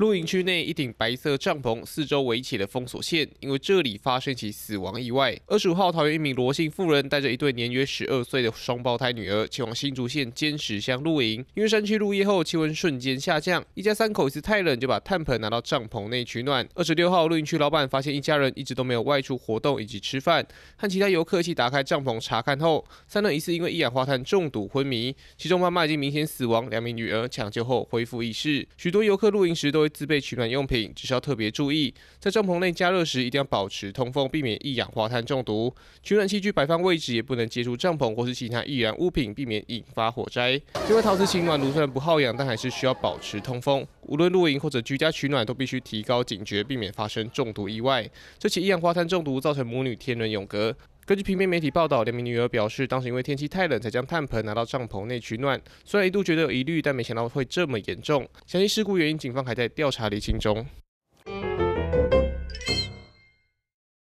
露营区内一顶白色帐篷四周围起了封锁线，因为这里发生起死亡意外。二十五号桃园一名罗姓妇人带着一对年约十二岁的双胞胎女儿前往新竹县尖石乡露营，因为山区入夜后气温瞬间下降，一家三口一次太冷就把炭盆拿到帐篷内取暖。二十六号露营区老板发现一家人一直都没有外出活动以及吃饭，和其他游客一起打开帐篷查看后，三人疑似因为一氧化碳中毒昏迷，其中妈妈已经明显死亡，两名女儿抢救后恢复意识。许多游客露营时都会。自备取暖用品，只需要特别注意，在帐篷内加热时一定要保持通风，避免一氧化碳中毒。取暖器具摆放位置也不能接触帐篷或是其他易燃物品，避免引发火灾。因为陶瓷取暖炉虽然不耗氧，但还是需要保持通风。无论露营或者居家取暖，都必须提高警觉，避免发生中毒意外。这起一氧化碳中毒造成母女天人永隔。根据平面媒体报道，两名女儿表示，当时因为天气太冷，才将炭盆拿到帐篷内取暖。虽然一度觉得有疑虑，但没想到会这么严重。详细事故原因，警方还在调查厘清中。